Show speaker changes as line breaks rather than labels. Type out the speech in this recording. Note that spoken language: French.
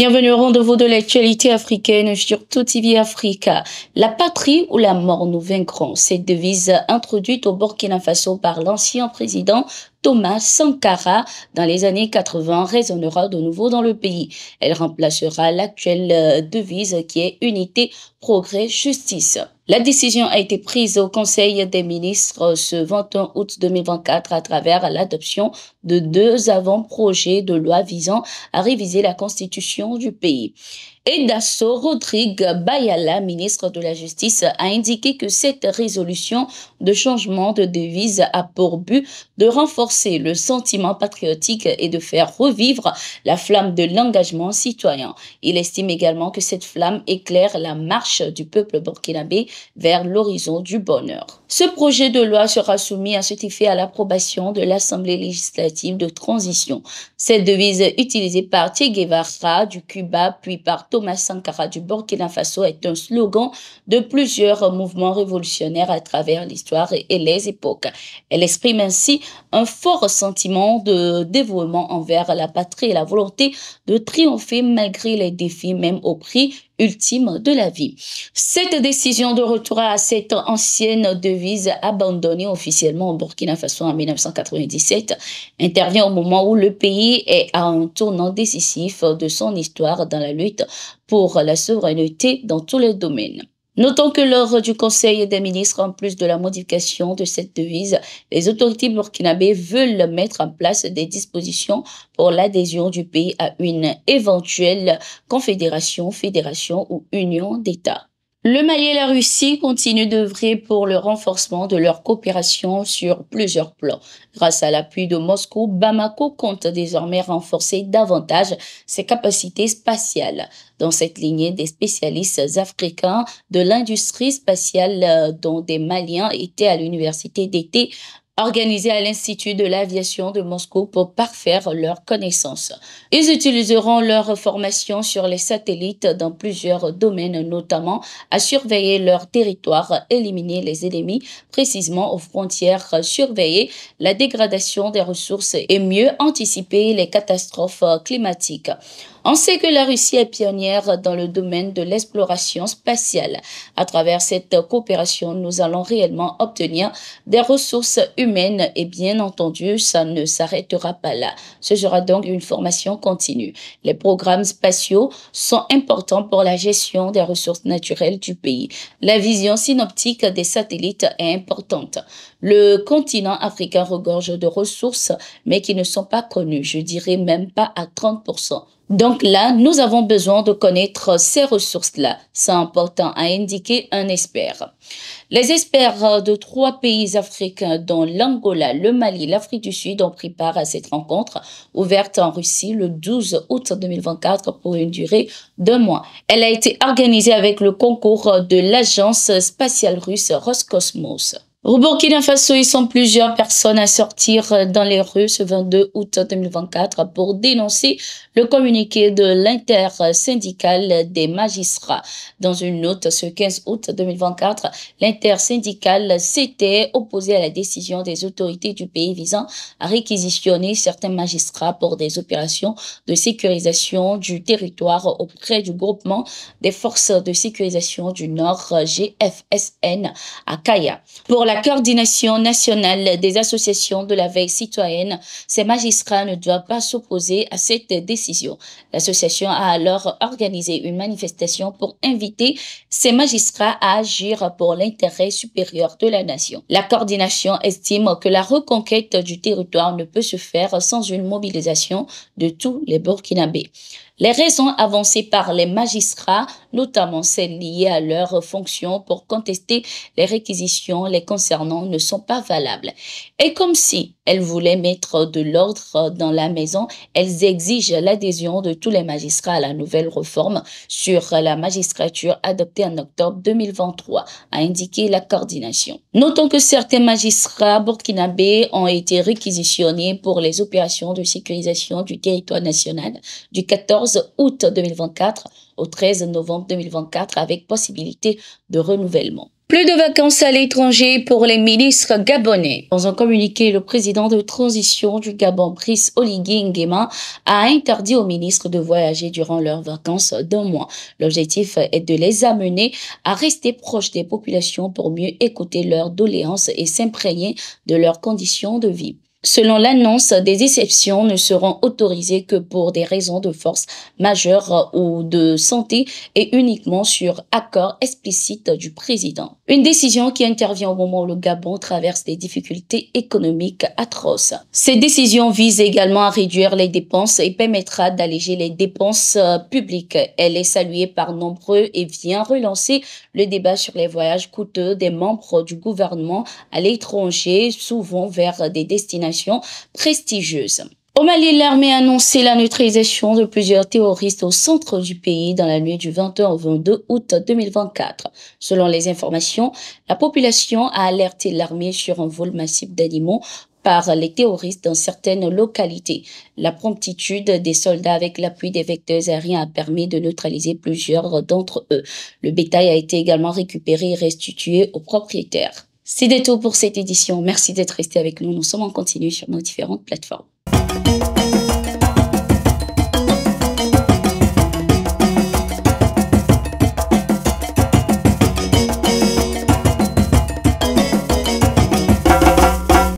Bienvenue au rendez-vous de l'actualité africaine sur Tout Africa. La patrie ou la mort nous vaincrons. Cette devise introduite au Burkina Faso par l'ancien président Thomas Sankara dans les années 80 résonnera de nouveau dans le pays. Elle remplacera l'actuelle devise qui est Unité progrès, justice. La décision a été prise au Conseil des ministres ce 21 août 2024 à travers l'adoption de deux avant-projets de loi visant à réviser la constitution du pays. Edasso Rodrigue Bayala, ministre de la Justice, a indiqué que cette résolution de changement de devise a pour but de renforcer le sentiment patriotique et de faire revivre la flamme de l'engagement citoyen. Il estime également que cette flamme éclaire la marche du peuple burkinabé vers l'horizon du bonheur. Ce projet de loi sera soumis à cet effet à l'approbation de l'Assemblée législative de transition. Cette devise utilisée par Che Guevara du Cuba puis par Thomas Sankara du Burkina Faso est un slogan de plusieurs mouvements révolutionnaires à travers l'histoire et les époques. Elle exprime ainsi un fort sentiment de dévouement envers la patrie et la volonté de triompher malgré les défis, même au prix ultime de la vie. Cette décision de retour à cette ancienne devise devise abandonnée officiellement au Burkina Faso en 1997 intervient au moment où le pays est à un tournant décisif de son histoire dans la lutte pour la souveraineté dans tous les domaines. Notons que lors du Conseil des ministres, en plus de la modification de cette devise, les autorités burkinabées veulent mettre en place des dispositions pour l'adhésion du pays à une éventuelle confédération, fédération ou union d'États. Le Mali et la Russie continuent d'œuvrer pour le renforcement de leur coopération sur plusieurs plans. Grâce à l'appui de Moscou, Bamako compte désormais renforcer davantage ses capacités spatiales. Dans cette lignée, des spécialistes africains de l'industrie spatiale euh, dont des Maliens étaient à l'université d'été Organisés à l'Institut de l'aviation de Moscou pour parfaire leurs connaissances. Ils utiliseront leur formation sur les satellites dans plusieurs domaines, notamment à surveiller leur territoire, éliminer les ennemis précisément aux frontières, surveiller la dégradation des ressources et mieux anticiper les catastrophes climatiques. On sait que la Russie est pionnière dans le domaine de l'exploration spatiale. À travers cette coopération, nous allons réellement obtenir des ressources humaines et bien entendu, ça ne s'arrêtera pas là. Ce sera donc une formation continue. Les programmes spatiaux sont importants pour la gestion des ressources naturelles du pays. La vision synoptique des satellites est importante. Le continent africain regorge de ressources, mais qui ne sont pas connues, je dirais même pas à 30%. Donc là, nous avons besoin de connaître ces ressources-là. C'est important à indiquer un expert. Les experts de trois pays africains, dont l'Angola, le Mali, l'Afrique du Sud, ont pris part à cette rencontre ouverte en Russie le 12 août 2024 pour une durée d'un mois. Elle a été organisée avec le concours de l'agence spatiale russe Roscosmos. Au Burkina Faso, ils sont plusieurs personnes à sortir euh, dans les rues ce 22 août 2024 pour dénoncer le communiqué de l'intersyndicale des magistrats. Dans une note ce 15 août 2024, l'intersyndicale s'était opposé à la décision des autorités du pays visant à réquisitionner certains magistrats pour des opérations de sécurisation du territoire auprès du groupement des forces de sécurisation du Nord GFSN à Kaya. Pour la coordination nationale des associations de la veille citoyenne, ces magistrats ne doivent pas s'opposer à cette décision. L'association a alors organisé une manifestation pour inviter ces magistrats à agir pour l'intérêt supérieur de la nation. La coordination estime que la reconquête du territoire ne peut se faire sans une mobilisation de tous les Burkinabés. Les raisons avancées par les magistrats, notamment celles liées à leurs fonctions pour contester les réquisitions les concernant, ne sont pas valables. Et comme si elles voulaient mettre de l'ordre dans la maison, elles exigent l'adhésion de tous les magistrats à la nouvelle réforme sur la magistrature adoptée en octobre 2023, a indiqué la coordination. Notons que certains magistrats burkinabés ont été réquisitionnés pour les opérations de sécurisation du territoire national du 14 août 2024 au 13 novembre 2024 avec possibilité de renouvellement. Plus de vacances à l'étranger pour les ministres gabonais. Dans un communiqué, le président de transition du Gabon, Brice Oligui Nguema, a interdit aux ministres de voyager durant leurs vacances d'un mois. L'objectif est de les amener à rester proches des populations pour mieux écouter leurs doléances et s'imprégner de leurs conditions de vie. Selon l'annonce, des exceptions ne seront autorisées que pour des raisons de force majeure ou de santé et uniquement sur accord explicite du président. Une décision qui intervient au moment où le Gabon traverse des difficultés économiques atroces. Cette décision vise également à réduire les dépenses et permettra d'alléger les dépenses euh, publiques. Elle est saluée par nombreux et vient relancer le débat sur les voyages coûteux des membres du gouvernement à l'étranger, souvent vers des destinations prestigieuse. Au Mali, l'armée a annoncé la neutralisation de plusieurs terroristes au centre du pays dans la nuit du 21 au 22 août 2024. Selon les informations, la population a alerté l'armée sur un vol massif d'animaux par les terroristes dans certaines localités. La promptitude des soldats avec l'appui des vecteurs aériens a permis de neutraliser plusieurs d'entre eux. Le bétail a été également récupéré et restitué aux propriétaires. C'est tout pour cette édition. Merci d'être resté avec nous. Nous sommes en continu sur nos différentes plateformes.